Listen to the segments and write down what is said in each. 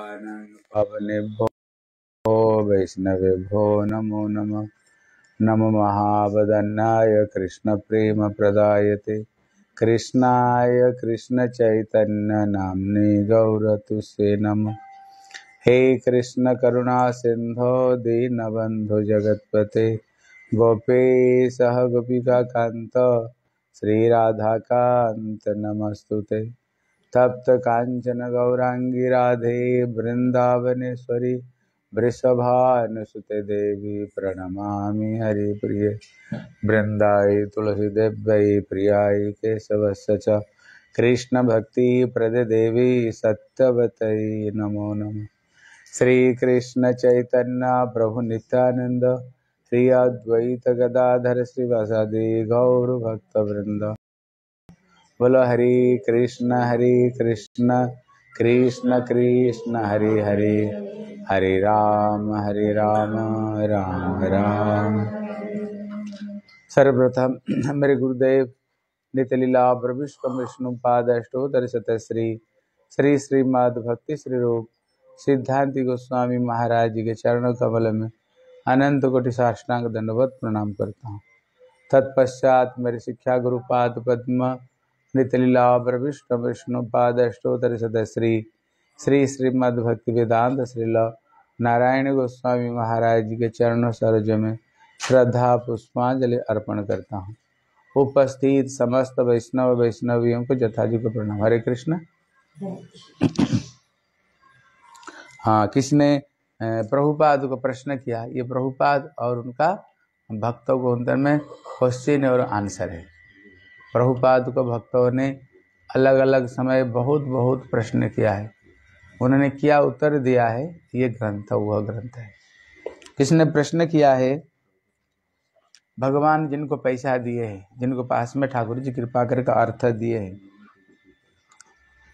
पवनेभ्यो वैष्णवेभ्यो नमो नमः कृष्ण प्रेम प्रदायते कृष्णाय गौर गौरतुसे नम हे कृष्ण दीनबंधु जगतपते गोपी सह गोपिकान्त कांत नमस्तु ते तप्त कांचन गौरांगी राधे वृंदावनेश्वरी वृषभानुसुते देवी प्रणमामि हरिप्रिये बृन्दायै तुलसीदेव्यै प्रियाय केशवस्य च प्रद देवी सत्यवत नमो नम श्री कृष्ण प्रभु श्रीकृष्णचैतन्यप्रभुनित्यानन्द श्री अद्वैत अद्वैतगदाधर श्रीवासादि गौरभक्तवृन्द बोलो हरे कृष्ण हरे कृष्ण कृष्ण कृष्ण हरे हरे हरे राम हरे राम राम राम सर्वप्रथम मेरे गुरुदेव नितलीला प्रभुष्व विष्णु पाद अष्टोदर श्री श्री श्री माध भक्ति श्री रूप सिद्धांति गोस्वामी महाराज जी के चरणों कमल में अनंत कोटि साष्टांग दंडवत प्रणाम करता हूँ तत्पश्चात मेरे शिक्षा गुरु पाद पद्म नितलीलाभ्रविष्णु विष्णुपाद अष्टोतरिशत श्री श्री श्रीमद्भक्ति वेदांत श्रील नारायण गोस्वामी महाराज के चरणों सरोज में श्रद्धा पुष्पांजलि अर्पण करता हूँ उपस्थित समस्त वैष्णव वैष्णवियों को जथाजी को प्रणाम हरे कृष्ण हाँ किसने प्रभुपाद को प्रश्न किया ये प्रभुपाद और उनका भक्तों को अंतर में क्वेश्चन और आंसर है प्रभुपाद को भक्तों ने अलग अलग समय बहुत बहुत प्रश्न किया है उन्होंने क्या उत्तर दिया है ये ग्रंथ वह ग्रंथ है किसने प्रश्न किया है भगवान जिनको पैसा दिए हैं जिनको पास में ठाकुर जी कृपा करके अर्थ दिए हैं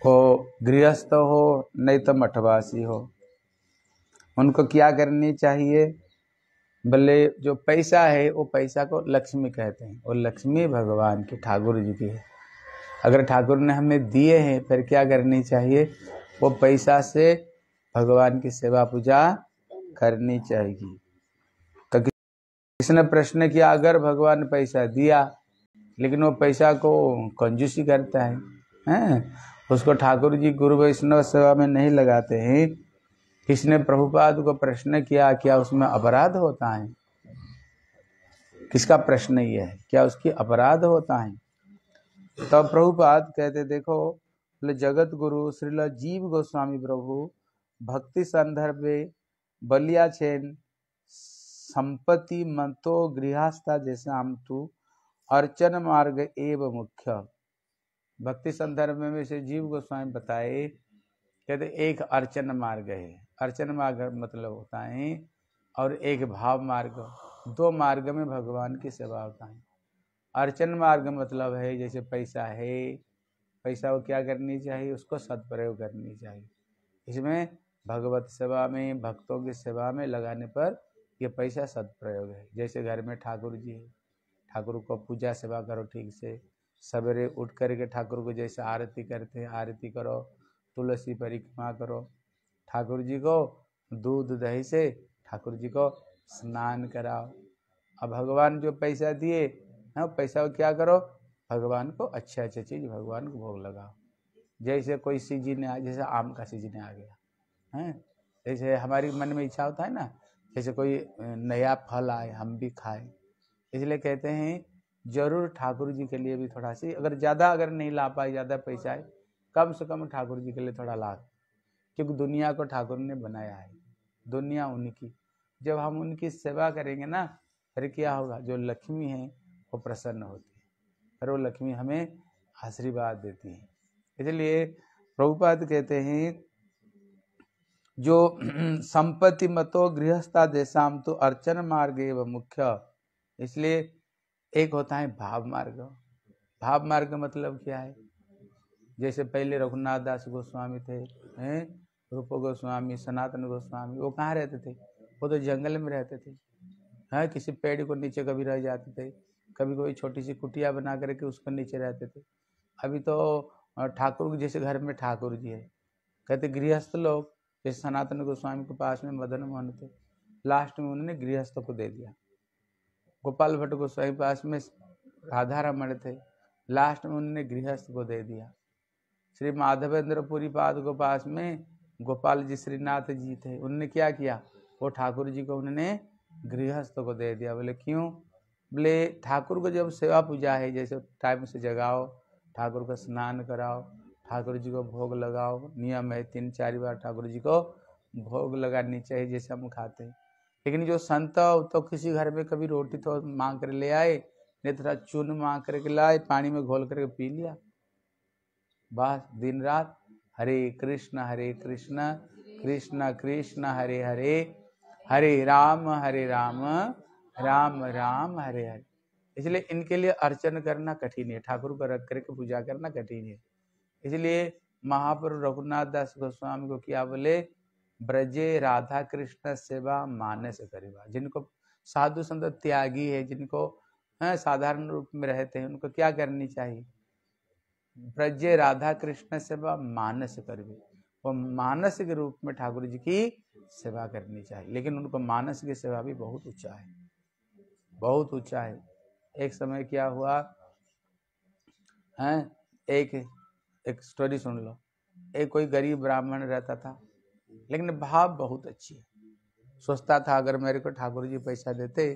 वो गृहस्थ हो नहीं तो मठवासी हो उनको क्या करनी चाहिए बल्ले जो पैसा है वो पैसा को लक्ष्मी कहते हैं और लक्ष्मी भगवान की ठाकुर जी की है अगर ठाकुर ने हमें दिए हैं फिर क्या करनी चाहिए वो पैसा से भगवान की सेवा पूजा करनी चाहिए तो किसने प्रश्न किया अगर भगवान पैसा दिया लेकिन वो पैसा को कंजूसी करता है है? उसको ठाकुर जी गुरु वैष्णव सेवा में नहीं लगाते हैं किसी ने प्रभुपाद को प्रश्न किया क्या उसमें अपराध होता है किसका प्रश्न ये है क्या उसकी अपराध होता है तब तो प्रभुपाद कहते देखो जगत गुरु श्रील जीव गोस्वामी प्रभु भक्ति संदर्भ बलिया छेन संपत्ति मतो गृहस्था जैसा हम तू अर्चन मार्ग एव मुख्य भक्ति संदर्भ में से जीव गोस्वामी बताए कहते एक अर्चन मार्ग है अर्चन मार्ग मतलब होता है और एक भाव मार्ग दो मार्ग में भगवान की सेवा होता है अर्चन मार्ग मतलब है जैसे पैसा है पैसा को क्या करनी चाहिए उसको सदप्रयोग करनी चाहिए इसमें भगवत सेवा में भक्तों की सेवा में लगाने पर ये पैसा सदप्रयोग है जैसे घर में ठाकुर जी है ठाकुर को पूजा सेवा करो ठीक से सवेरे उठ करके ठाकुर को जैसे आरती करते हैं आरती करो तुलसी परिक्रमा करो ठाकुर जी को दूध दही से ठाकुर जी को स्नान कराओ अब भगवान जो पैसा दिए हैं पैसा क्या करो भगवान को अच्छे अच्छे चीज़ भगवान को भोग लगाओ जैसे कोई सीजन आ जैसे आम का सीजन आ गया है जैसे हमारी मन में इच्छा होता है ना जैसे कोई नया फल आए हम भी खाएं इसलिए कहते हैं जरूर ठाकुर जी के लिए भी थोड़ा सी अगर ज़्यादा अगर नहीं ला पाए ज़्यादा पैसा आए कम से कम ठाकुर जी के लिए थोड़ा ला क्योंकि दुनिया को ठाकुर ने बनाया है दुनिया उनकी जब हम उनकी सेवा करेंगे ना फिर क्या होगा जो लक्ष्मी है वो प्रसन्न होती है और वो लक्ष्मी हमें आशीर्वाद देती है इसलिए प्रभुपाद कहते हैं जो संपत्ति मतो गृहस्था देशाम तो अर्चन मार्ग व मुख्य इसलिए एक होता है भाव मार्ग भाव मार्ग मतलब क्या है जैसे पहले रघुनाथ दास गोस्वामी थे हैं रूप गोस्वामी सनातन गोस्वामी वो कहाँ रहते थे वो तो जंगल में रहते थे हाँ किसी पेड़ को नीचे कभी रह जाते थे कभी कोई छोटी सी कुटिया बना करके उसको नीचे रहते थे अभी तो ठाकुर जैसे घर में ठाकुर जी है कहते गृहस्थ लोग जैसे सनातन गोस्वामी के पास में मदन मोहन थे लास्ट में उन्होंने गृहस्थ को दे दिया गोपाल भट्ट गोस्वामी पास में राधा रमण थे लास्ट में उन्होंने गृहस्थ को दे दिया श्री माधवेंद्रपुरी पाद को पास में गोपाल जी श्रीनाथ जी थे उनने क्या किया वो ठाकुर जी को उन्होंने गृहस्थ को दे दिया बोले क्यों बोले ठाकुर को जब सेवा पूजा है जैसे टाइम से जगाओ ठाकुर को स्नान कराओ ठाकुर जी को भोग लगाओ नियम है तीन चार बार ठाकुर जी को भोग लगानी चाहिए जैसे हम खाते हैं लेकिन जो संत तो किसी घर में कभी रोटी तो मांग कर ले आए नहीं तो थोड़ा चून मांग करके लाए पानी में घोल करके पी लिया बस दिन रात हरे कृष्ण हरे कृष्ण कृष्ण कृष्ण हरे हरे हरे राम हरे राम राम राम हरे हरे इसलिए इनके लिए अर्चन करना कठिन है ठाकुर को रख करके पूजा करना कठिन है इसलिए महाप्रभु रघुनाथ दास गोस्वामी को क्या बोले ब्रजे राधा कृष्ण सेवा मानस करीबा जिनको साधु संत त्यागी है जिनको हाँ, साधारण रूप में रहते हैं उनको क्या करनी चाहिए ब्रजे राधा कृष्ण सेवा मानस भी वो मानस के रूप में ठाकुर जी की सेवा करनी चाहिए लेकिन उनको मानस की सेवा भी बहुत ऊंचा है बहुत ऊंचा है एक समय क्या हुआ है एक एक स्टोरी सुन लो एक कोई गरीब ब्राह्मण रहता था लेकिन भाव बहुत अच्छी है सोचता था अगर मेरे को ठाकुर जी पैसा देते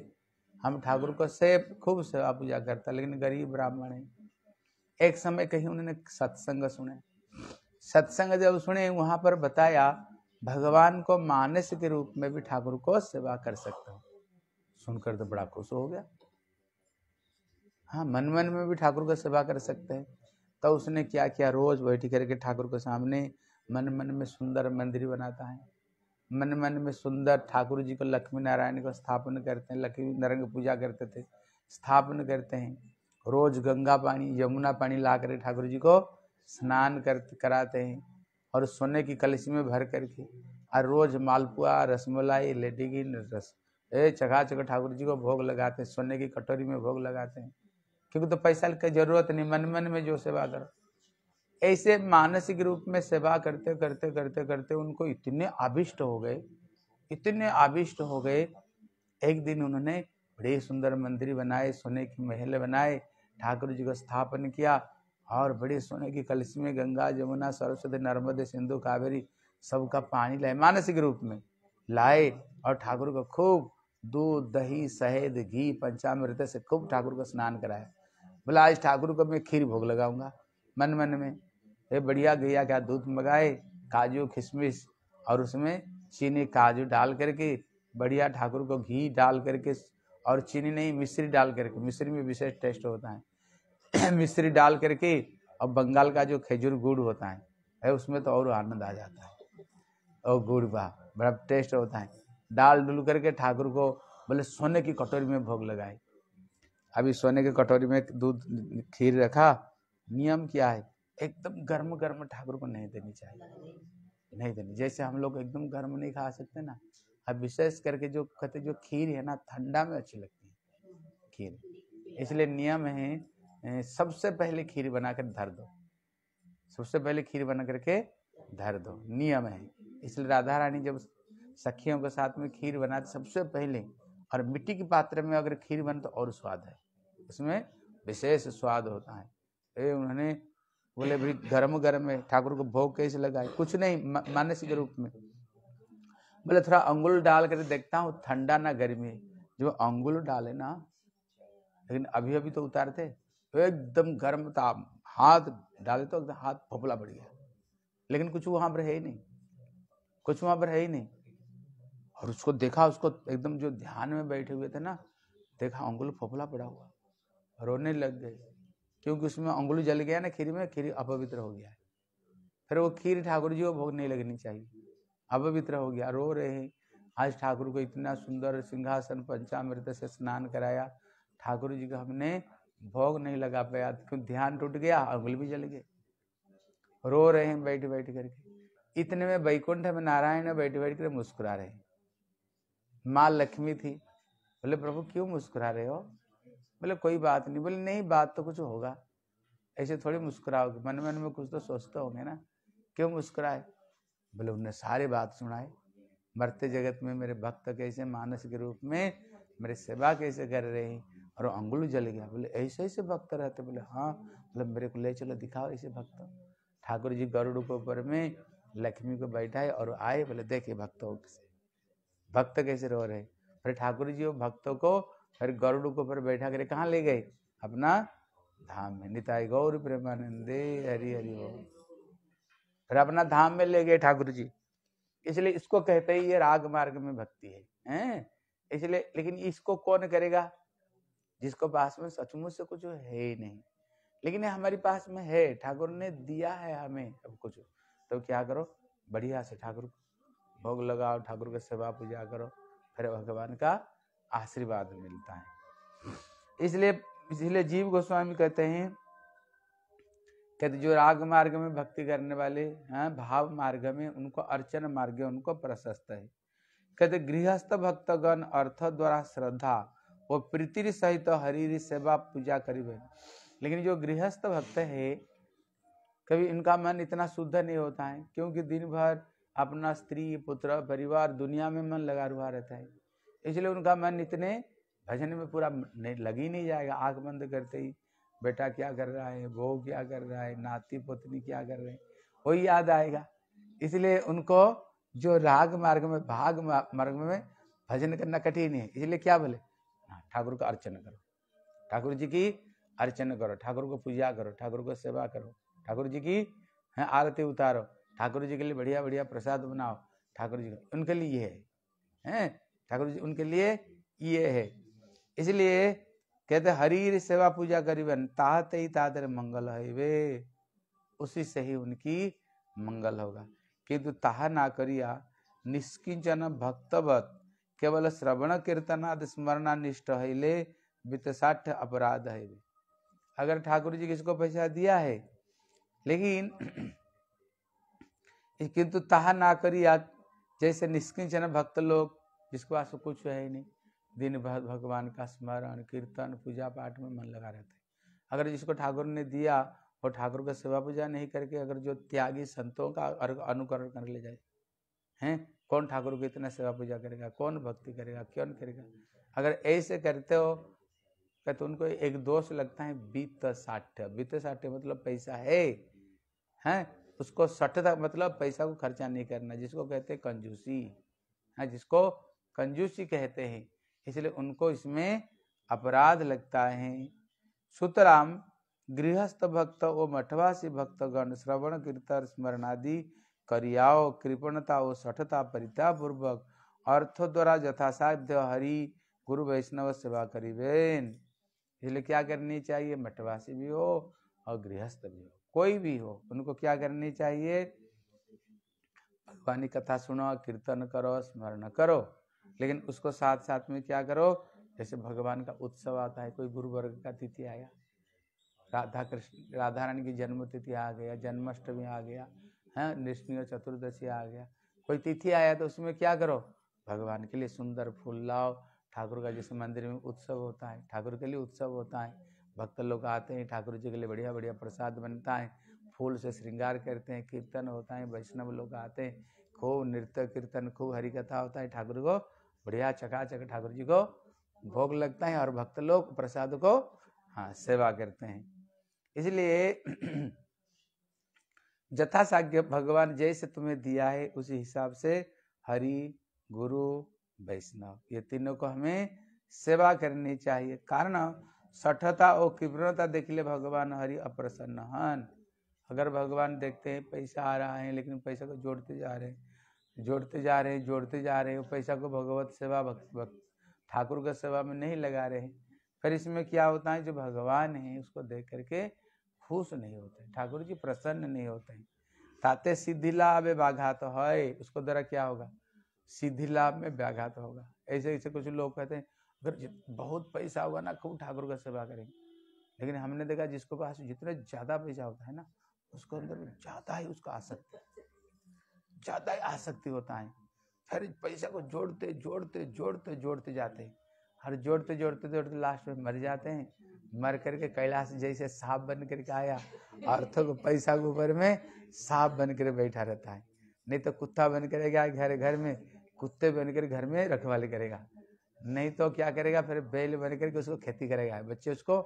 हम ठाकुर को से खूब सेवा पूजा करता लेकिन गरीब ब्राह्मण है एक समय कहीं उन्होंने सत्संग सुने सत्संग जब सुने वहां पर बताया भगवान को मानस के रूप में भी ठाकुर को सेवा कर सकता हूँ सुनकर तो बड़ा खुश हो गया हाँ मन मन में भी ठाकुर का सेवा कर सकते हैं तो उसने क्या किया रोज बैठी करके ठाकुर के सामने मन मन में सुंदर मंदिर बनाता है मन मन में सुंदर ठाकुर जी को लक्ष्मी नारायण को स्थापन करते हैं लक्ष्मी नारायण की पूजा करते थे स्थापन करते हैं रोज गंगा पानी यमुना पानी ला कर ठाकुर जी को स्नान कर कराते हैं और सोने की कलश में भर करके और रोज मालपुआ रसमलाई लेडीगिन रस ए चखा चखा ठाकुर जी को भोग लगाते हैं सोने की कटोरी में भोग लगाते हैं क्योंकि तो पैसा की जरूरत नहीं मन मन में जो सेवा करो ऐसे मानसिक रूप में सेवा करते करते करते करते उनको इतने आविष्ट हो गए इतने आविष्ट हो गए एक दिन उन्होंने बड़े सुंदर मंदिर बनाए सोने की महल बनाए ठाकुर जी को स्थापन किया और बड़े सोने की कलश में गंगा जमुना सरस्वती नर्मदे सिंधु कावेरी सबका पानी लाए मानसिक रूप में लाए और ठाकुर को खूब दूध दही शहद घी पंचामृत से खूब ठाकुर को स्नान कराया बोला आज ठाकुर को मैं खीर भोग लगाऊंगा मन मन में ये बढ़िया गैया क्या दूध मंगाए काजू खिशमिश और उसमें चीनी काजू डाल करके बढ़िया ठाकुर को घी डाल करके और चीनी नहीं मिश्री डाल करके मिश्री में विशेष टेस्ट होता है मिश्री डाल करके और बंगाल का जो खजूर गुड़ होता है, है उसमें तो और आनंद आ जाता है और गुड़ बा बड़ा टेस्ट होता है डाल डुल करके ठाकुर को बोले सोने की कटोरी में भोग लगाए अभी सोने की कटोरी में दूध खीर रखा नियम क्या है एकदम गर्म गर्म ठाकुर को नहीं देनी चाहिए नहीं देनी जैसे हम लोग एकदम गर्म नहीं खा सकते ना अब विशेष करके जो कहते जो खीर है ना ठंडा में अच्छी लगती है खीर इसलिए नियम है सबसे पहले खीर बनाकर धर दो सबसे पहले खीर बना करके धर दो नियम है इसलिए राधा रानी जब सखियों के साथ में खीर बनाते सबसे पहले और मिट्टी के पात्र में अगर खीर बने तो और स्वाद है उसमें विशेष स्वाद होता है ए उन्होंने बोले भाई गर्म गर्म में ठाकुर को भोग कैसे लगाए कुछ नहीं मानसिक रूप में बोले थोड़ा अंगुल डाल कर देखता हूँ ठंडा ना गर्मी जो अंगुल डाले ना लेकिन अभी अभी तो उतारते तो एकदम गर्म था हाथ डाले तो एकदम हाथ फपला पड़ गया लेकिन कुछ वहां पर है ही नहीं कुछ वहां पर है ही नहीं और उसको देखा उसको एकदम जो ध्यान में बैठे हुए थे ना देखा अंगुल फफला पड़ा हुआ रोने लग गए क्योंकि उसमें अंगुल जल गया ना खीर में खीर अपवित्र हो गया फिर वो खीर ठाकुर जी को भोग नहीं लगनी चाहिए अपवित्र हो गया रो रहे हैं आज ठाकुर को इतना सुंदर सिंहासन पंचामृत से स्नान कराया ठाकुर जी को हमने भोग नहीं लगा पाया क्यों ध्यान टूट गया अंगुल भी जल गए रो रहे हैं बैठ बैठ करके इतने में वैकुंठ में नारायण बैठ बैठ कर मुस्कुरा रहे हैं माँ लक्ष्मी थी बोले प्रभु क्यों मुस्कुरा रहे हो बोले कोई बात नहीं बोले नहीं बात तो कुछ होगा ऐसे थोड़ी मुस्कुराओगे मन मन में कुछ तो सोचते होंगे ना क्यों मुस्कुराए बोले उनने सारी बात सुनाए मरते जगत में मेरे भक्त कैसे मानस के रूप में मेरे सेवा कैसे कर रहे हैं और अंगुल जल गया बोले ऐसे ऐसे भक्त रहते बोले हाँ बोले मतलब मेरे को ले चलो दिखाओ ऐसे भक्त ठाकुर जी गरुड़ के ऊपर में लक्ष्मी को बैठाए और आए बोले देखे भक्तों से भक्त कैसे रो रहे फिर ठाकुर जी वो भक्तों को फिर गरुड़ के ऊपर बैठा कर कहाँ ले गए अपना धाम में निताय गौर प्रेमानंदे हरी हरि हो फिर अपना धाम में ले गए ठाकुर जी इसलिए इसको कहते ही ये राग मार्ग में भक्ति है इसलिए लेकिन इसको कौन करेगा जिसको पास में सचमुच से कुछ है ही नहीं लेकिन हमारे पास में है ठाकुर ने दिया है हमें अब कुछ तो क्या करो बढ़िया से ठाकुर भोग लगाओ ठाकुर का सेवा पूजा करो फिर भगवान का आशीर्वाद मिलता है इसलिए इसलिए जीव गोस्वामी कहते हैं कहते जो राग मार्ग में भक्ति करने वाले हैं भाव मार्ग में उनको अर्चन मार्ग उनको प्रशस्त है कहते गृहस्थ भक्तगण अर्थ द्वारा श्रद्धा वो प्रीतिर सहित तो हरिरी सेवा पूजा है लेकिन जो गृहस्थ भक्त है कभी इनका मन इतना शुद्ध नहीं होता है क्योंकि दिन भर अपना स्त्री पुत्र परिवार दुनिया में मन लगा हुआ रहता है इसलिए उनका मन इतने भजन में पूरा लग ही नहीं जाएगा आँख बंद करते ही बेटा क्या कर रहा है वो क्या कर रहा है नाती पोतनी क्या कर रहे हैं वही याद आएगा इसलिए उनको जो राग मार्ग में भाग मार्ग में भजन करना कठिन है इसलिए क्या बोले ठाकुर का अर्चना करो ठाकुर जी की अर्चना करो ठाकुर को पूजा करो ठाकुर को सेवा करो ठाकुर जी की हाँ, आरती उतारो ठाकुर जी के लिए बढ़िया बढ़िया प्रसाद बनाओ ठाकुर जी उनके लिए है ठाकुर जी उनके लिए ये है इसलिए कहते हरीर सेवा पूजा करीबन ताते ही ताहते मंगल है वे उसी से ही उनकी मंगल होगा किंतु ताहा ना करिया निष्किंचन भक्तवत केवल श्रवण स्मरण अनिष्ट है वित्तसाठ अपराध है अगर ठाकुर जी किसको पैसा दिया है लेकिन किंतु ताहा ना करी याद जैसे निष्किंचन भक्त लोग जिसको पास तो कुछ है ही नहीं दिन भर भगवान का स्मरण कीर्तन पूजा पाठ में मन लगा रहता है अगर जिसको ठाकुर ने दिया वो ठाकुर का सेवा पूजा नहीं करके अगर जो त्यागी संतों का अनुकरण कर ले जाए हैं कौन ठाकुर की इतना सेवा पूजा करेगा कौन भक्ति करेगा कौन करेगा अगर ऐसे करते हो क्या तो उनको एक दोष लगता है बीत साठ बीत साठ मतलब पैसा है हैं उसको सठ तक मतलब पैसा को खर्चा नहीं करना जिसको कहते हैं कंजूसी है हाँ, जिसको कंजूसी कहते हैं इसलिए उनको इसमें अपराध लगता है सुतराम गृहस्थ भक्त व मठवासी भक्तगण श्रवण कीर्तन स्मरण आदि करियाओ कृपणता और सठता परितापूर्वक अर्थ द्वारा यथासाध्य हरि गुरु वैष्णव सेवा करीबेन इसलिए क्या करनी चाहिए मठवासी भी हो और गृहस्थ भी हो कोई भी हो उनको क्या करनी चाहिए भगवानी कथा सुनो कीर्तन करो स्मरण करो लेकिन उसको साथ साथ में क्या करो जैसे भगवान का उत्सव आता है कोई गुरु वर्ग का तिथि आया राधा कृष्ण राधा रानी की जन्म तिथि आ गया जन्माष्टमी आ गया है निष्णीय चतुर्दशी आ गया कोई तिथि आया तो उसमें क्या करो भगवान के लिए सुंदर फूल लाओ ठाकुर का जैसे मंदिर में उत्सव होता है ठाकुर के लिए उत्सव होता है भक्त लोग आते हैं ठाकुर जी के लिए बढ़िया बढ़िया प्रसाद बनता है फूल से श्रृंगार करते हैं कीर्तन होता है वैष्णव लोग आते हैं खूब नृत्य कीर्तन खूब हरी कथा होता है ठाकुर को बढ़िया चकाचक ठाकुर जी को भोग लगता है और भक्त लोग प्रसाद को हाँ सेवा करते हैं इसलिए यथासाज्ञ भगवान जैसे तुम्हें दिया है उसी हिसाब से हरि गुरु वैष्णव ये तीनों को हमें सेवा करनी चाहिए कारण सठता और किब्रता देख ले भगवान हरि अप्रसन्न हन अगर भगवान देखते हैं पैसा आ रहा है लेकिन पैसा को जोड़ते जा रहे हैं जोड़ते जा रहे हैं जोड़ते जा रहे हैं पैसा को भगवत सेवा भक्त ठाकुर का सेवा में नहीं लगा रहे हैं फिर इसमें क्या होता है जो भगवान है उसको देख करके खुश नहीं होते ठाकुर जी प्रसन्न नहीं होते हैं ताते सिद्धि लाभ व्याघात तो है उसको द्वारा क्या होगा सिद्धि लाभ में व्याघात तो होगा ऐसे ऐसे कुछ लोग कहते हैं अगर बहुत पैसा होगा ना खूब ठाकुर का सेवा करेंगे लेकिन हमने देखा जिसको पास जितना ज़्यादा पैसा होता है ना उसको अंदर ज़्यादा ही उसका आसक्ति ज़्यादा ही आसक्ति होता है फिर पैसा को जोड़ते जोड़ते जोड़ते जोड़ते जाते हैं हर जोड़ते जोड़ते जोड़ते लास्ट में मर जाते हैं मर करके कैलाश जैसे सांप बन करके आया अर्थों को पैसा के ऊपर में सांप बन कर बैठा रहता है नहीं तो कुत्ता बन करेगा घर घर में कुत्ते बन कर घर में रखवाली करेगा नहीं तो क्या करेगा फिर बैल बन करके उसको खेती करेगा बच्चे उसको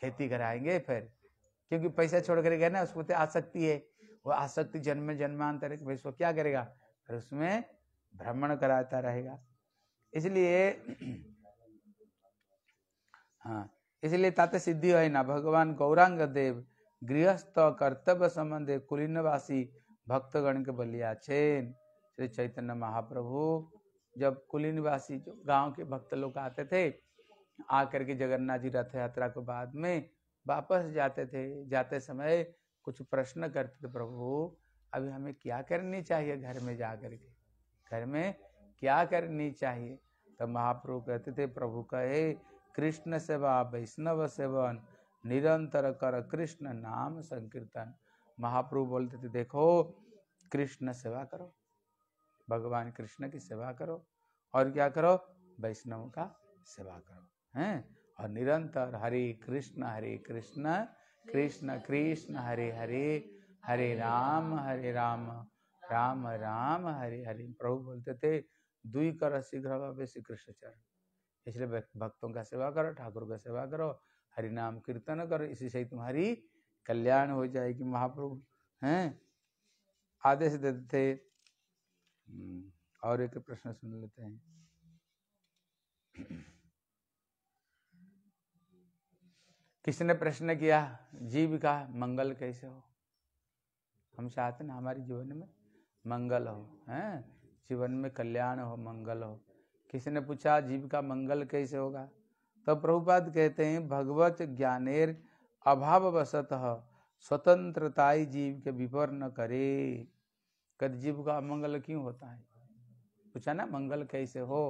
खेती कराएंगे फिर क्योंकि पैसा छोड़ कर गए ना उसको तो आसक्ति है वो आसक्ति जन्म जन्मांतर है उसको क्या करेगा फिर उसमें भ्रमण कराता रहेगा इसलिए हाँ इसलिए ताते सिद्धि है ना भगवान गौरांग देव गृहस्थ कर्तव्य संबंध कुलीनवासी भक्तगण के बलिया छेन श्री चैतन्य महाप्रभु जब कुलीनवासी जो गांव के भक्त लोग आते थे आकर के जगन्नाथ जी रथ यात्रा के बाद में वापस जाते थे जाते समय कुछ प्रश्न करते थे प्रभु अभी हमें क्या करनी चाहिए घर में जा कर के घर में क्या करनी चाहिए तो महाप्रभु कहते थे प्रभु कहे कृष्ण सेवा वैष्णव सेवन निरंतर कर कृष्ण नाम संकीर्तन महाप्रभु बोलते थे देखो कृष्ण सेवा करो भगवान कृष्ण की सेवा करो और क्या करो वैष्णव का सेवा करो हैं और निरंतर हरे कृष्ण हरे कृष्ण कृष्ण कृष्ण हरे हरे हरे राम हरे राम राम राम हरे हरे प्रभु बोलते थे दुई कर शीघ्र श्री कृष्ण चरण इसलिए भक्तों का सेवा करो ठाकुर का सेवा करो हरि नाम कीर्तन करो इसी से ही तुम्हारी कल्याण हो जाएगी महाप्रभु हैं आदेश देते थे हम्म, और एक प्रश्न सुन लेते हैं किसने प्रश्न किया जीव का मंगल कैसे हो हम चाहते ना हमारे जीवन में मंगल हो हैं जीवन में कल्याण हो मंगल हो किसी ने पूछा जीव का मंगल कैसे होगा तो प्रभुपाद कहते हैं भगवत ज्ञानेर अभाववशत स्वतंत्रताई जीव के विपर न करे कद जीव का अमंगल क्यों होता है पूछा ना मंगल कैसे हो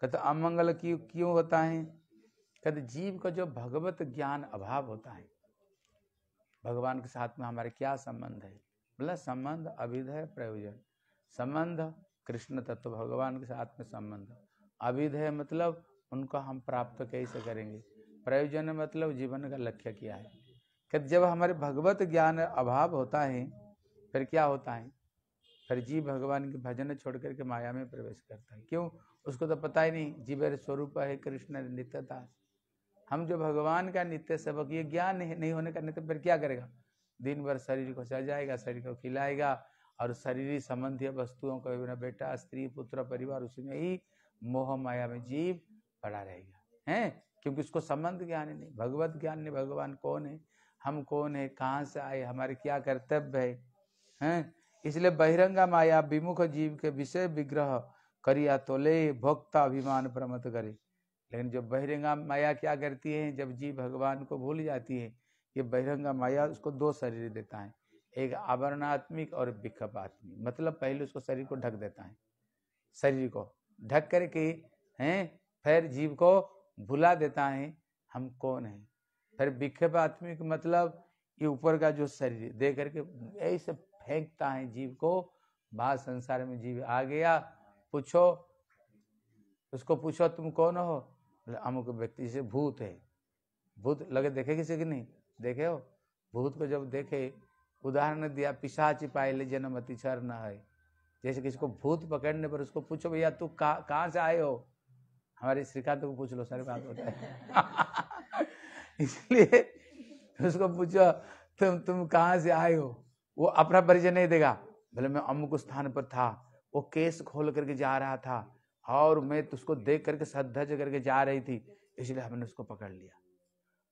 कद अमंगल क्यों क्यों होता है कद जीव का जो भगवत ज्ञान अभाव होता है भगवान के साथ में हमारे क्या संबंध है बोला संबंध अभिधय प्रयोजन संबंध कृष्ण तत्व भगवान के साथ में संबंध अविध है मतलब उनको हम प्राप्त कैसे करेंगे प्रयोजन मतलब जीवन का लक्ष्य क्या है कि जब हमारे भगवत ज्ञान अभाव होता है फिर क्या होता है फिर जीव भगवान के भजन छोड़ करके माया में प्रवेश करता है क्यों उसको तो पता ही नहीं जीवर स्वरूप है कृष्ण नित्यदास हम जो भगवान का नित्य सबक ये ज्ञान नहीं होने का नित्य फिर क्या करेगा दिन भर शरीर को सजाएगा शरीर को खिलाएगा और शरीर संबंधी वस्तुओं को बिना बेटा स्त्री पुत्र परिवार उसी में ही मोह माया में जीव पड़ा रहेगा है क्योंकि उसको संबंध ज्ञान ही नहीं भगवत ज्ञान नहीं भगवान कौन है हम कौन है कहाँ से आए हमारे क्या कर्तव्य है हैं इसलिए बहिरंगा माया विमुख जीव के विषय विग्रह करिया तो ले भोक्ता अभिमान प्रमत करे लेकिन जब बहिरंगा माया क्या करती है जब जीव भगवान को भूल जाती है ये बहिरंगा माया उसको दो शरीर देता है एक आवरणात्मिक और आत्मिक मतलब पहले उसको शरीर को ढक देता है शरीर को ढक कर के हैं फिर जीव को भुला देता है हम कौन है फिर विक्षेप आत्मिक मतलब ये ऊपर का जो शरीर दे करके ऐसे फेंकता है जीव को बाहर संसार में जीव आ गया पूछो उसको पूछो तुम कौन हो अमुक व्यक्ति से भूत है भूत लगे देखे किसी की नहीं देखे हो भूत को जब देखे उदाहरण दिया पिशाची पायले जनमति छर न है जैसे किसी को भूत पकड़ने पर उसको पूछो भैया तू कहाँ कहाँ से आए हो हमारे श्रीकांत को पूछ लो सारी बात होता है इसलिए उसको पूछो तुम तुम कहाँ से आए हो वो अपना परिचय नहीं देगा भले मैं अमुक स्थान पर था वो केस खोल करके जा रहा था और मैं उसको देख करके सद्धज करके जा रही थी इसलिए हमने उसको पकड़ लिया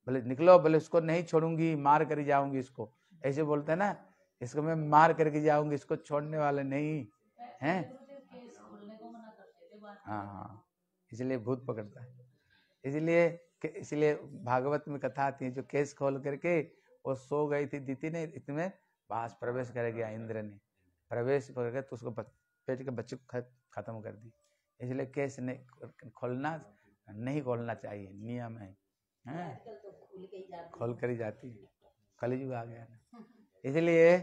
भले निकलो भले उसको नहीं छोड़ूंगी मार कर जाऊंगी इसको ऐसे बोलते हैं ना इसको मैं मार करके जाऊंगी इसको छोड़ने वाले नहीं हैं हाँ, हाँ इसलिए भूत पकड़ता है इसलिए इसलिए भागवत में कथा आती है जो केस खोल करके वो सो गई थी दीति ने इसमें बास प्रवेश कर गया इंद्र ने प्रवेश करके तो उसको पेट के बच्चे को खत्म कर दी इसलिए केस ने खोलना नहीं खोलना चाहिए नियम है खोल कर ही जाती है कलयुग आ गया ना इसलिए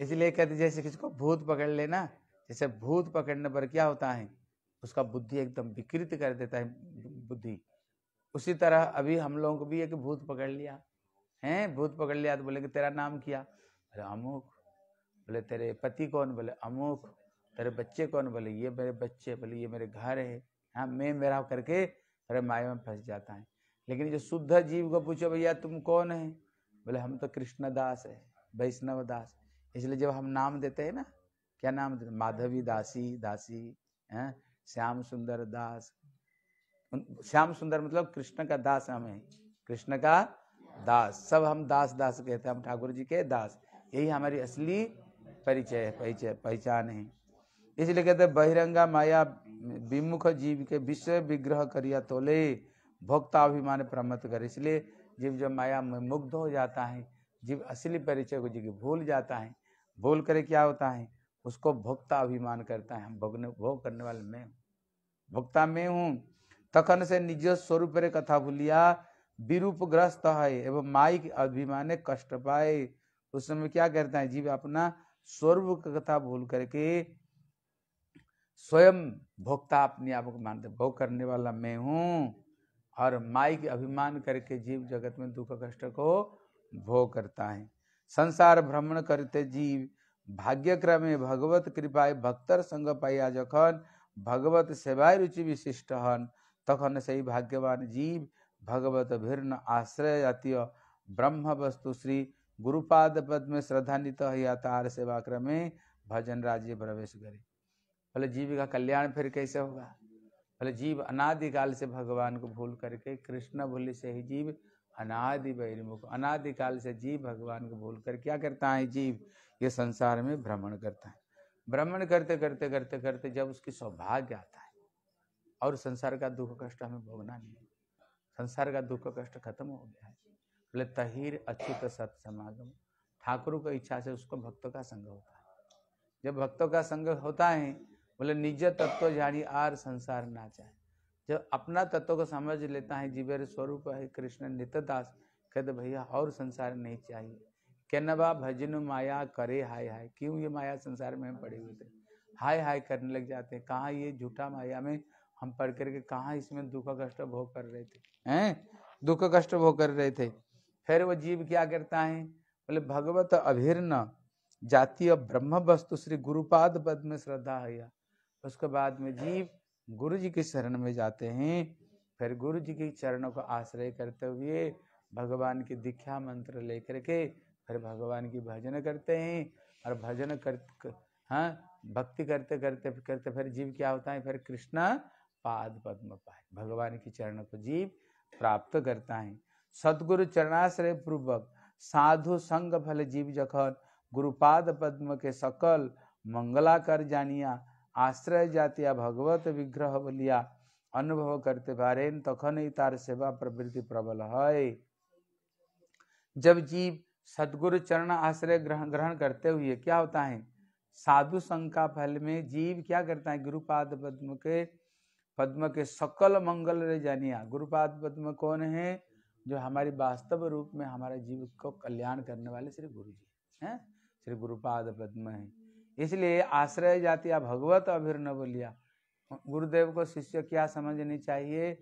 इसलिए कहते जैसे किसी को भूत पकड़ लेना जैसे भूत पकड़ने पर क्या होता है उसका बुद्धि एकदम विकृत कर देता है बुद्धि उसी तरह अभी हम लोगों को भी एक भूत पकड़ लिया है भूत पकड़ लिया तो बोले कि तेरा नाम किया बोले अमुक बोले तेरे पति कौन बोले अमुक तेरे बच्चे कौन बोले ये मेरे बच्चे बोले ये मेरे घर है हाँ मैं मेरा करके अरे माया में फंस जाता है लेकिन जो शुद्ध जीव को पूछो भैया तुम कौन है बोले हम तो कृष्णदास है वैष्णव दास इसलिए जब हम नाम देते हैं ना क्या नाम माधवी दासी दासी हैं श्याम सुंदर दास श्याम सुंदर मतलब कृष्ण का दास हमें कृष्ण का दास सब हम दास दास कहते हैं हम ठाकुर जी के दास यही हमारी असली परिचय है परिचय पहचान है इसलिए कहते बहिरंगा माया विमुख जीव के विश्व विग्रह करिया तोले अभिमान प्रमत कर इसलिए जीव जब माया में मुग्ध हो जाता है जीव असली परिचय को जी भूल जाता है भूल करे क्या होता है उसको भोक्ता अभिमान करता है हम भोगने भोग करने वाले मैं भोक्ता मैं हूँ तखन से निज स्वरूप रे कथा भूलिया विरूप ग्रस्त है एवं माई अभिमाने कष्ट पाए उस समय क्या करता है जीव अपना स्वरूप की कथा भूल करके स्वयं भोक्ता अपने आप को मानते भोग करने वाला मैं हूँ और माई के अभिमान करके जीव जगत में दुख कष्ट को भोग करता है संसार भ्रमण करते जीव भाग्यक्रमे भगवत कृपा भक्तर संग पाइया जखन भगवत सेवाय रुचि विशिष्ट हन तखन सही भाग्यवान जीव भगवत भिन्न आश्रय जातीय ब्रह्म वस्तु श्री गुरुपाद पद में श्रद्धान्वित या तार सेवा क्रमे भजन राज्य प्रवेश करे भले जीव का कल्याण फिर कैसे होगा भले जीव अनादिकाल से भगवान को भूल करके कृष्ण भूलि से ही जीव अनादि बहिर्मुख अनादि काल से जीव भगवान को भूल कर क्या करता है जीव ये संसार में भ्रमण करता है भ्रमण करते करते करते करते जब उसकी सौभाग्य आता है और संसार का दुख कष्ट हमें भोगना नहीं संसार का दुख कष्ट खत्म हो गया है बोले तहिर अच्युत सत समागम ठाकुर की इच्छा से उसको भक्तों का संग होता है जब भक्तों का संग होता है बोले निज तत्व जानी आर संसार ना चाहे जब अपना तत्व को समझ लेता है जीवर स्वरूप है कृष्ण नित्यदास कहते भैया और संसार नहीं चाहिए कैनबा भजन माया करे हाय हाय क्यों ये माया संसार में पड़े हुए थे हाय हाय करने लग जाते हैं कहाँ ये झूठा माया में हम पढ़ करके कहाँ इसमें दुख कष्ट भोग कर रहे थे हैं दुख कष्ट भोग कर रहे थे फिर वो जीव क्या करता है बोले भगवत अभिर्न जातीय ब्रह्म वस्तु श्री गुरुपाद पद में श्रद्धा है उसके बाद में जीव गुरु जी की शरण में जाते हैं फिर गुरु जी के चरणों का आश्रय करते हुए भगवान की दीक्षा मंत्र लेकर के फिर भगवान की भजन करते हैं और भजन कर हाँ भक्ति करते करते करते फिर जीव क्या होता है फिर कृष्णा पाद पद्म पाए भगवान की चरण को जीव प्राप्त करता है सदगुरु चरणाश्रय पूर्वक साधु संग फल जीव जखन गुरुपाद पद्म के सकल मंगला कर जानिया आश्रय जातिया भगवत विग्रह बलिया अनुभव करते पारेन तखन ही तार सेवा प्रवृत्ति प्रबल है जब जीव सदगुरु चरण आश्रय ग्रहण ग्रहण करते हुए क्या होता है साधु संघ का फल में जीव क्या करता है गुरुपाद पद्म के पद्म के सकल मंगल रे जानिया गुरुपाद पद्म कौन है जो हमारी वास्तव रूप में हमारे जीव को कल्याण करने वाले श्री गुरु जी है श्री गुरुपाद पद्म है इसलिए आश्रय जातिया भगवत अभिर्नव लिया गुरुदेव को शिष्य क्या समझनी चाहिए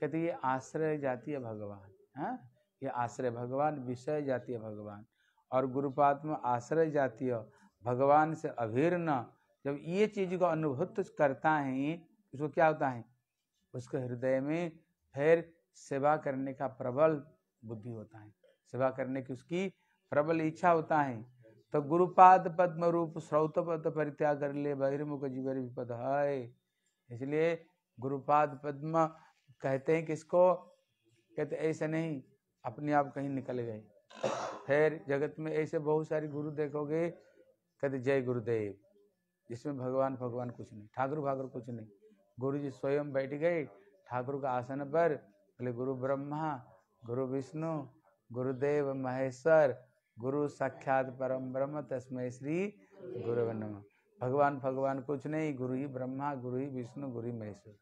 कहते ये आश्रय जातीय भगवान है हाँ? ये आश्रय भगवान विषय जातीय भगवान और गुरुपात्म आश्रय जातीय भगवान से अभिर्ण जब ये चीज को अनुभूत करता है उसको क्या होता है उसके हृदय में फिर सेवा करने का प्रबल बुद्धि होता है सेवा करने की उसकी प्रबल इच्छा होता है तो गुरुपाद पद्म रूप स्रौत पद परित्याग कर ले बहिर्मुख जीवर विपद है इसलिए गुरुपाद पद्म कहते हैं किसको कहते ऐसे नहीं अपने आप कहीं निकल गए फिर जगत में ऐसे बहुत सारे गुरु देखोगे कहते जय गुरुदेव जिसमें भगवान भगवान कुछ नहीं ठाकुर भाकुर कुछ नहीं गुरु जी स्वयं बैठ गए ठाकुर का आसन पर बोले गुरु ब्रह्मा गुरु विष्णु गुरुदेव महेश्वर गुरु साक्षात परम ब्रह्म तस्मय श्री गुरु नम भगवान भगवान कुछ नहीं गुरु ही ब्रह्मा गुरु ही विष्णु गुरु ही महेश्वर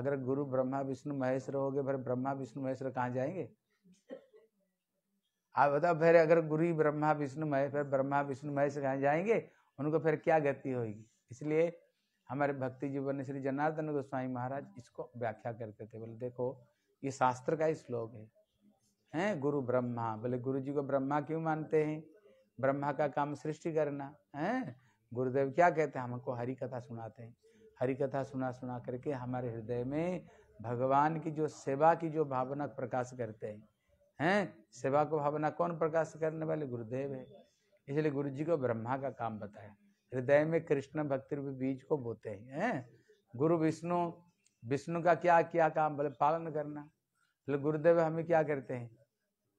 अगर गुरु ब्रह्मा विष्णु महेश गए फिर ब्रह्मा विष्णु महेश्वर कहाँ जाएंगे आप बताओ फिर अगर गुरु ही ब्रह्मा विष्णु महेश फिर ब्रह्मा विष्णु महेश कहाँ जाएंगे उनको फिर क्या गति होगी इसलिए हमारे भक्ति जीवन श्री जनार्दन गोस्वामी महाराज इसको व्याख्या करते थे बोले देखो ये शास्त्र का ही श्लोक है हैं गुरु ब्रह्मा बोले गुरु जी को ब्रह्मा क्यों मानते हैं ब्रह्मा का काम सृष्टि करना है गुरुदेव क्या कहते हैं हमको हरी कथा सुनाते हैं हरी कथा सुना सुना करके हमारे हृदय में भगवान की जो सेवा की जो भावना प्रकाश करते हैं हैं सेवा को भावना कौन प्रकाश करने वाले गुरुदेव है इसलिए गुरु जी को ब्रह्मा का काम बताया हृदय में कृष्ण भक्ति रूप बीज को बोते हैं है? गुरु विष्णु विष्णु का क्या क्या काम बोले पालन करना बोले गुरुदेव हमें क्या करते हैं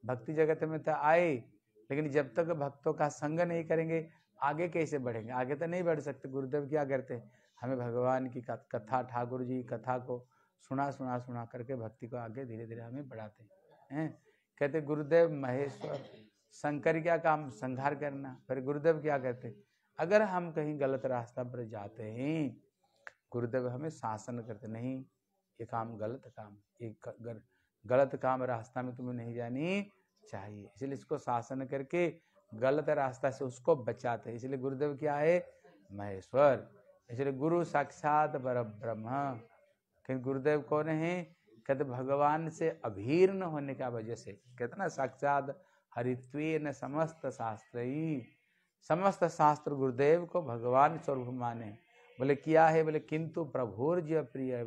भक्ति जगत में तो आए लेकिन जब तक भक्तों का संग नहीं करेंगे आगे कैसे बढ़ेंगे आगे तो नहीं बढ़ सकते गुरुदेव क्या करते हैं हमें भगवान की कथा ठाकुर जी कथा को सुना सुना सुना करके भक्ति को आगे धीरे धीरे हमें बढ़ाते हैं कहते गुरुदेव महेश्वर शंकर क्या काम संहार करना फिर गुरुदेव क्या कहते अगर हम कहीं गलत रास्ता पर जाते हैं गुरुदेव हमें शासन करते नहीं ये काम गलत काम ये गलत काम रास्ता में तुम्हें नहीं जानी चाहिए इसलिए इसको शासन करके गलत रास्ता से उसको बचाते हैं इसलिए गुरुदेव क्या है महेश्वर इसलिए गुरु साक्षात पर ब्रह्म गुरुदेव कौन है कहते भगवान से अभीर्ण होने का वजह से कहते ना साक्षात हरित्व न समस्त शास्त्र ही समस्त शास्त्र गुरुदेव को भगवान स्वरूप माने बोले किया है बोले किंतु प्रभुर जय प्रिय है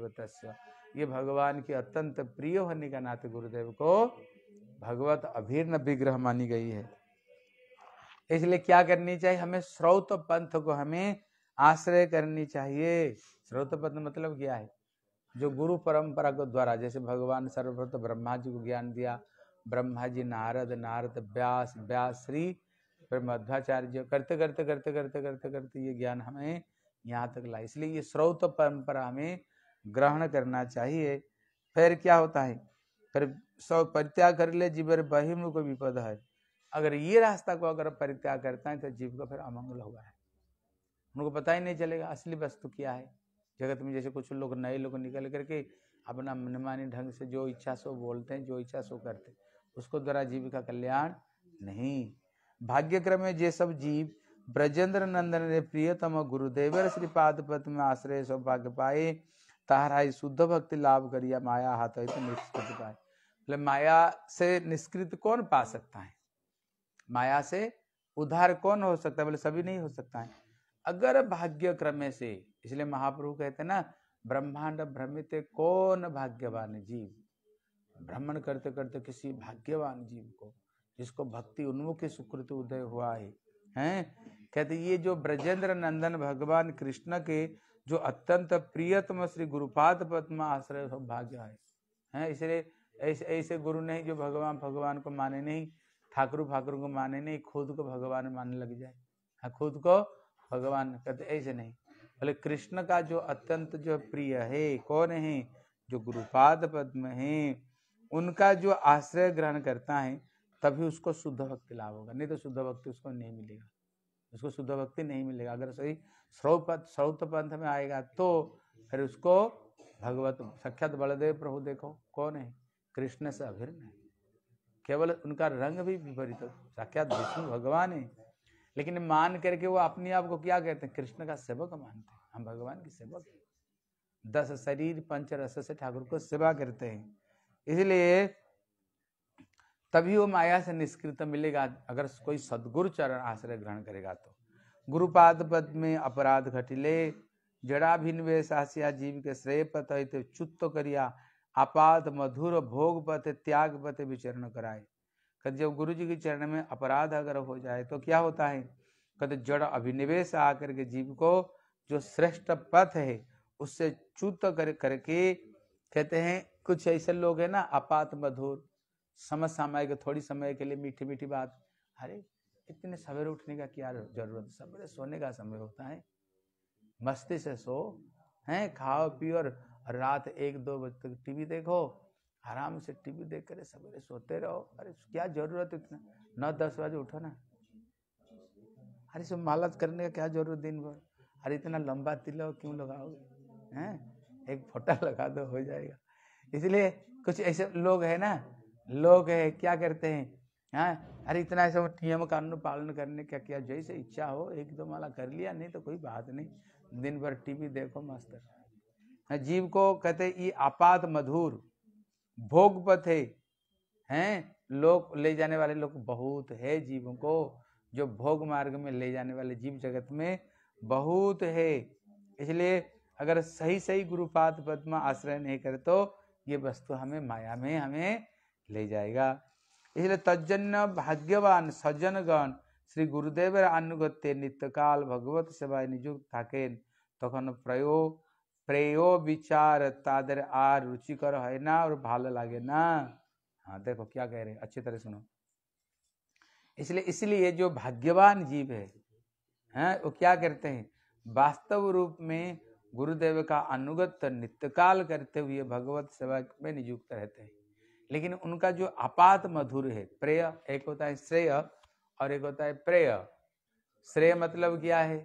ये भगवान की अत्यंत प्रिय होने का नाते गुरुदेव को भगवत अभीर्ण विग्रह मानी गई है इसलिए क्या करनी चाहिए हमें स्रोत पंथ को हमें आश्रय करनी चाहिए स्रोत पंथ मतलब क्या है जो गुरु परंपरा के द्वारा जैसे भगवान सर्वप्रथम ब्रह्मा जी को ज्ञान दिया ब्रह्मा जी नारद नारद व्यास व्यास श्री फिर मध्वाचार्य करते करते करते करते करते करते ये ज्ञान हमें यहाँ तक ला इसलिए ये स्रोत परंपरा हमें ग्रहण करना चाहिए फिर क्या होता है फिर सब परित्याग कर ले जीवर बहिम को विपद है अगर ये रास्ता को अगर परित्याग करता है तो जीव का फिर अमंगल होगा है उनको पता ही नहीं चलेगा असली वस्तु क्या है जगत में जैसे कुछ लोग नए लोग निकल करके अपना मनमानी ढंग से जो इच्छा सो बोलते हैं जो इच्छा सो करते हैं उसको द्वारा जीव का कल्याण नहीं भाग्यक्रम में जे सब जीव ब्रजेंद्र नंदन ने प्रियतम गुरुदेवर श्रीपाद पद में आश्रय सौभाग्य पाए ताहराई शुद्ध भक्ति लाभ करिया माया हाथ है तो निष्कृत पाए बोले मतलब माया से निष्कृत कौन पा सकता है माया से उधार कौन हो सकता है बोले सभी नहीं हो सकता है अगर भाग्य क्रम से इसलिए महाप्रभु कहते ना ब्रह्मांड भ्रमित कौन भाग्यवान जीव भ्रमण करते करते किसी भाग्यवान जीव को जिसको भक्ति उन्मुखी सुकृत उदय हुआ है हैं कहते ये जो ब्रजेंद्र नंदन भगवान कृष्ण के जो अत्यंत प्रियतम श्री गुरुपाद पद्म आश्रय सौभाग्य है हैं इसलिए ऐसे ऐसे गुरु नहीं जो भगवान भगवान को माने नहीं ठाकुर ठाकुर को माने नहीं खुद को भगवान मानने लग जाए हाँ खुद को भगवान कहते ऐसे नहीं बोले कृष्ण का जो अत्यंत जो प्रिय है कौन है जो गुरुपाद पद्म है उनका जो आश्रय ग्रहण करता है तभी उसको शुद्ध भक्ति लाभ होगा नहीं तो शुद्ध भक्ति उसको नहीं मिलेगा उसको शुद्ध भक्ति नहीं मिलेगा अगर सही श्रौपथ श्रौत पंथ में आएगा तो फिर उसको भगवत सख्यात बलदेव प्रभु देखो कौन है कृष्ण से अभिन्न है केवल उनका रंग भी विपरीत सख्यात विष्णु भगवान है लेकिन मान करके वो अपने आप को क्या कहते हैं कृष्ण का सेवक मानते हैं हम भगवान के सेवक दस शरीर पंच रस से ठाकुर को सेवा करते हैं इसलिए तभी वो माया से निष्कृत मिलेगा अगर कोई सदगुरु चरण आश्रय ग्रहण करेगा तो गुरुपाद पद में अपराध घटिले जड़ा भिन्न वेशिया जीव के श्रेय पत तो चुत्त करिया आपात मधुर भोग पत त्याग पत विचरण कराए कद जब गुरु जी के चरण में अपराध अगर हो जाए तो क्या होता है कद जड़ अभिनिवेश आकर के जीव को जो श्रेष्ठ पथ है उससे चुत कर करके कहते हैं कुछ ऐसे लोग है ना आपात मधुर समझ समय के थोड़ी समय के लिए मीठी मीठी बात अरे इतने सवेरे उठने का क्या जरूरत सवेरे सोने का समय होता है मस्ती से सो है खाओ पियो और रात एक दो बजे तक टीवी देखो आराम से टीवी देख कर सवेरे सोते रहो अरे क्या जरूरत इतना नौ दस बजे उठो ना अरे सब मालत करने का क्या जरूरत दिन भर अरे इतना लंबा तिलव क्यों लगाओगे हैं एक फोटा लगा दो हो जाएगा इसलिए कुछ ऐसे लोग है ना लोग है क्या करते हैं हाँ अरे इतना सब नियम कानून पालन करने क्या किया जैसे इच्छा हो एक दो माला कर लिया नहीं तो कोई बात नहीं दिन भर टीवी देखो मास्टर हाँ, जीव को कहते ये आपात मधुर भोग पथे हैं लोग ले जाने वाले लोग बहुत है जीव को जो भोग मार्ग में ले जाने वाले जीव जगत में बहुत है इसलिए अगर सही सही गुरुपात पद्मा आश्रय नहीं करे तो ये वस्तु हमें माया में हमें ले जाएगा इसलिए तजन्य भाग्यवान सज्जनगण श्री गुरुदेव আনুগত্যে नित्यकाल भगवत সেবায় निजुक्त থাকেন তখন प्रयो प्रेय विचार তাদের आर रुचिकर है ना और भाल लागे ना हाँ देखो क्या कह रहे हैं अच्छी तरह सुनो इसलिए इसलिए जो भाग्यवान जीव है हैं हाँ, वो क्या करते हैं वास्तव रूप में गुरुदेव का अनुगत नित्यकाल करते हुए भगवत सेवा में निजुक्त रहते हैं लेकिन उनका जो आपात मधुर है प्रेय एक होता है श्रेय और एक होता है प्रेय श्रेय मतलब क्या है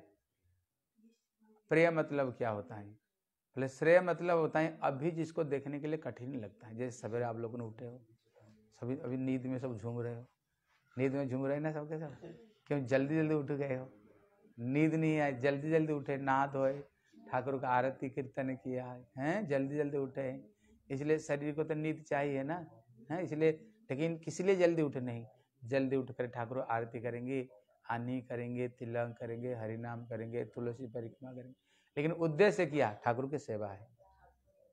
प्रेय मतलब क्या होता है बोले श्रेय मतलब होता है अभी जिसको देखने के लिए कठिन लगता है जैसे सवेरे आप लोग उठे हो सभी अभी नींद में सब झूम रहे हो नींद में झूम रहे ना सबके सब क्यों जल्दी जल्दी उठ गए हो नींद नहीं आई जल्दी जल्दी उठे नहा धोए ठाकुर का आरती कीर्तन किया है जल्दी जल्दी उठे इसलिए शरीर को तो नींद चाहिए ना है इसलिए लेकिन किसी लिए जल्दी उठे नहीं जल्दी उठ कर ठाकुर आरती करेंगे हानि करेंगे तिलंग करेंगे हरिनाम करेंगे तुलसी परिक्रमा करेंगे लेकिन उद्देश्य किया ठाकुर की सेवा है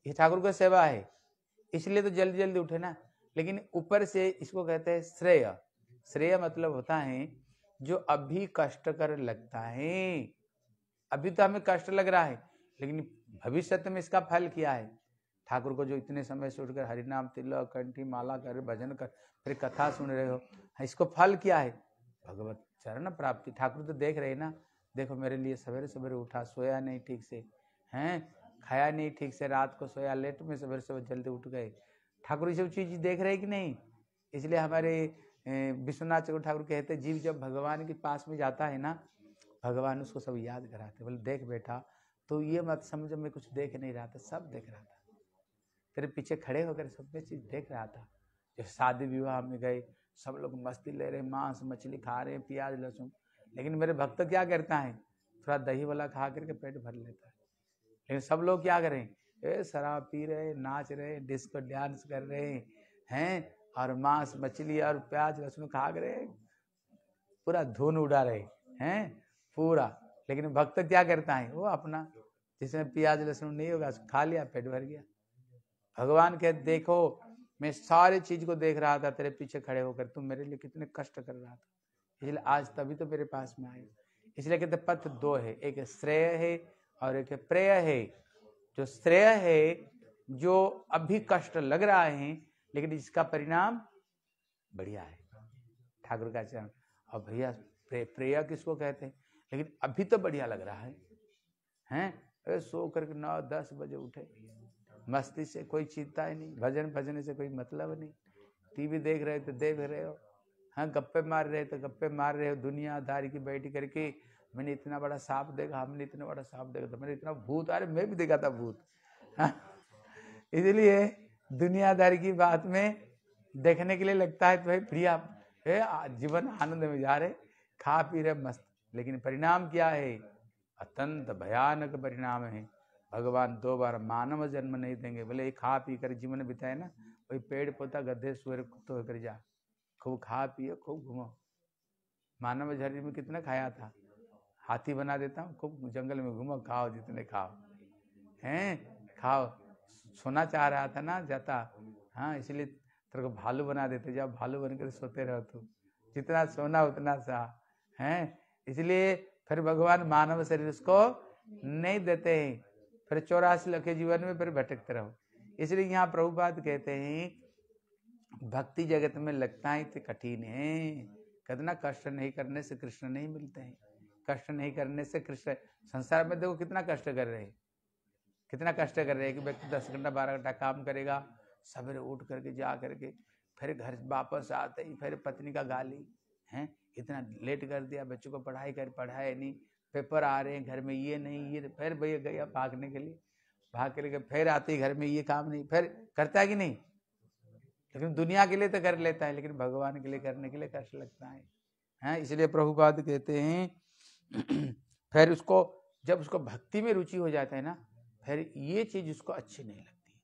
ये ठाकुर की सेवा है इसलिए तो जल्दी जल्दी उठे ना लेकिन ऊपर से इसको कहते हैं श्रेय श्रेय मतलब होता है जो अभी कष्ट कर लगता है अभी तो हमें कष्ट लग रहा है लेकिन भविष्य में इसका फल क्या है ठाकुर को जो इतने समय से उठकर हरिनाम तिलक कंठी माला कर भजन कर फिर कथा सुन रहे हो हाँ, इसको फल क्या है भगवत चरण प्राप्ति ठाकुर तो देख रहे ना देखो मेरे लिए सवेरे सवेरे उठा सोया नहीं ठीक से हैं खाया नहीं ठीक से रात को सोया लेट में सवेरे सवेरे जल्दी उठ गए ठाकुर ये सब चीज़ देख रहे कि नहीं इसलिए हमारे विश्वनाथ चक्र ठाकुर कहते जीव जब भगवान के पास में जाता है ना भगवान उसको सब याद कराते बोले देख बेटा तो ये मत समझो मैं कुछ देख नहीं रहा था सब देख रहा था तेरे पीछे खड़े होकर सब मैं चीज़ देख रहा था जब शादी विवाह में गए सब लोग मस्ती ले रहे मांस मछली खा रहे प्याज लहसुन लेकिन मेरे भक्त क्या करता है थोड़ा दही वाला खा करके पेट भर लेता है लेकिन सब लोग क्या करें ए शराब पी रहे नाच रहे डिस्को डांस कर रहे हैं और मांस मछली और प्याज लहसुन खा रहे पूरा धुन उड़ा रहे हैं पूरा लेकिन भक्त क्या करता है वो अपना जिसमें प्याज लहसुन नहीं होगा खा लिया पेट भर गया भगवान कह देखो मैं सारी चीज को देख रहा था तेरे पीछे खड़े होकर तुम मेरे लिए कितने कष्ट कर रहा था इसलिए आज तभी तो मेरे पास में आए इसलिए कहते पथ दो है एक श्रेय है और एक प्रेय है जो श्रेय है जो अभी कष्ट लग रहा है लेकिन इसका परिणाम बढ़िया है ठाकुर का चरण और भैया प्रे, प्रेया किसको कहते हैं लेकिन अभी तो बढ़िया लग रहा है हैं अरे सो करके नौ दस बजे उठे मस्ती से कोई चिंता ही नहीं भजन भजने से कोई मतलब नहीं टीवी देख रहे हो तो देख रहे हो हाँ गप्पे मार रहे तो गप्पे मार रहे हो दुनियादारी की बैठी करके मैंने इतना बड़ा सांप देखा हमने इतना बड़ा सांप देखा था तो मैंने इतना भूत अरे मैं भी देखा था भूत हाँ? इसलिए दुनियादारी की बात में देखने के लिए लगता है तो भाई प्रिया जीवन आनंद में जा रहे खा पी रहे मस्त लेकिन परिणाम क्या है अत्यंत भयानक परिणाम है भगवान दो बार मानव जन्म नहीं देंगे बोले ये खा पी कर जीवन बिताए ना वही पेड़ पौधा गधे सुअर कुत्ते कर जा खूब खा पिए खूब घूमो मानव शरीर में कितना खाया था हाथी बना देता हूँ खूब जंगल में घूमो खाओ जितने खाओ हैं खाओ सोना चाह रहा था ना जाता हाँ इसलिए तेरे को भालू बना देते जाओ भालू बनकर सोते रहो तू जितना सोना उतना सा है इसलिए फिर भगवान मानव शरीर उसको नहीं देते हैं फिर चौरासी लख के जीवन में फिर भटकते रहो इसलिए यहाँ प्रभुपाद कहते हैं भक्ति जगत में लगता है तो कठिन है कितना कष्ट नहीं करने से कृष्ण नहीं मिलते हैं कष्ट नहीं करने से कृष्ण संसार में देखो कितना कष्ट कर रहे हैं कितना कष्ट कर रहे हैं कि व्यक्ति दस घंटा बारह घंटा काम करेगा सवेरे उठ करके जा करके फिर घर वापस आते ही फिर पत्नी का गाली हैं इतना लेट कर दिया बच्चों को पढ़ाई कर पढ़ाया नहीं पेपर आ रहे हैं घर में ये नहीं ये तो फिर भैया गया भागने के लिए भाग के लिए फिर आते घर में ये काम नहीं फिर करता है कि नहीं लेकिन दुनिया के लिए तो कर लेता है लेकिन भगवान के लिए करने के लिए कष्ट लगता है हैं इसलिए प्रभुपाद कहते हैं फिर उसको जब उसको भक्ति में रुचि हो जाता है ना फिर ये चीज़ उसको अच्छी नहीं लगती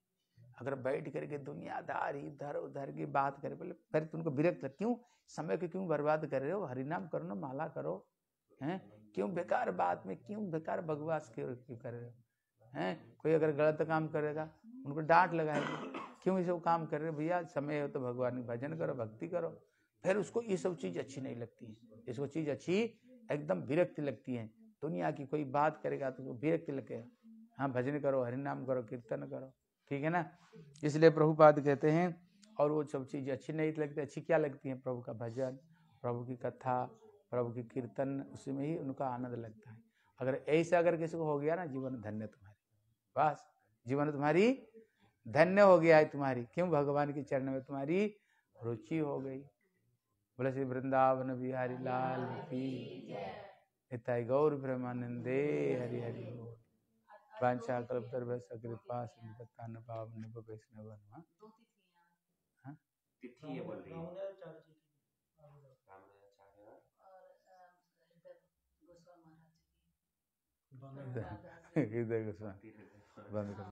अगर बैठ करके दुनियादार इधर उधर की बात करे बोले फिर तुमको तो विरक्त क्यों समय को क्यों बर्बाद कर रहे हो हरिनाम करो ना माला करो हैं क्यों बेकार बात में क्यों बेकार बकवास क्यों क्यों कर रहे हो हैं कोई अगर गलत काम करेगा उनको डांट लगाएंगे क्यों ये सब काम कर रहे भैया समय हो तो भगवान की भजन करो भक्ति करो फिर उसको ये सब चीज़ अच्छी नहीं लगती है इसको चीज़ अच्छी एकदम विरक्ति लगती है दुनिया की कोई बात करेगा तो उसको विरक्त लगेगा हाँ भजन करो हरिनाम करो कीर्तन करो ठीक है ना इसलिए प्रभुपाद कहते हैं और वो सब चीज़ अच्छी नहीं लगती अच्छी क्या लगती है प्रभु का भजन प्रभु की कथा प्रभु की कीर्तन उसी में ही उनका आनंद लगता है अगर ऐसा अगर किसी को हो गया ना जीवन धन्य तुम्हारी बस जीवन तुम्हारी धन्य हो गया है तुम्हारी क्यों भगवान के चरण में तुम्हारी रुचि हो गई बोले श्री वृंदावन बिहारी लाल की निताई गौर ब्रह्मानंदे हरि हरि वांछा कल्प सर्व सकृपा संतन पावन वैष्णव हाँ? तिथि ये बोल रही है बंद कर